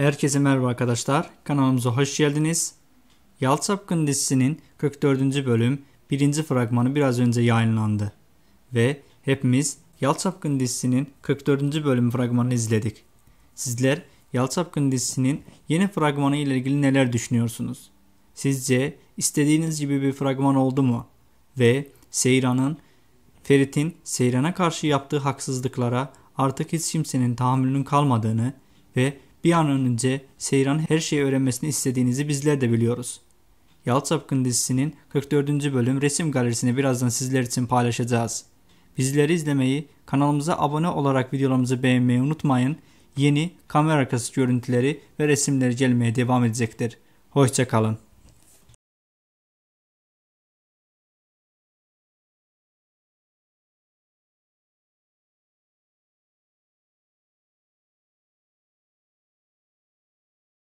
Herkese merhaba arkadaşlar. Kanalımıza hoş geldiniz. Yalt Sapkın dizisinin 44. bölüm 1. fragmanı biraz önce yayınlandı. Ve hepimiz Yalt Sapkın dizisinin 44. bölüm fragmanını izledik. Sizler Yalt Sapkın dizisinin yeni fragmanı ile ilgili neler düşünüyorsunuz? Sizce istediğiniz gibi bir fragman oldu mu? Ve Seyran'ın Ferit'in Seyran'a karşı yaptığı haksızlıklara artık hiç kimsenin tahammülünün kalmadığını ve bir an önce Seyran her şeyi öğrenmesini istediğinizi bizler de biliyoruz. Yalı dizisinin 44. bölüm resim galerisini birazdan sizler için paylaşacağız. Bizleri izlemeyi, kanalımıza abone olarak videolarımızı beğenmeyi unutmayın. Yeni kamera arkası görüntüleri ve resimleri gelmeye devam edecektir. Hoşçakalın.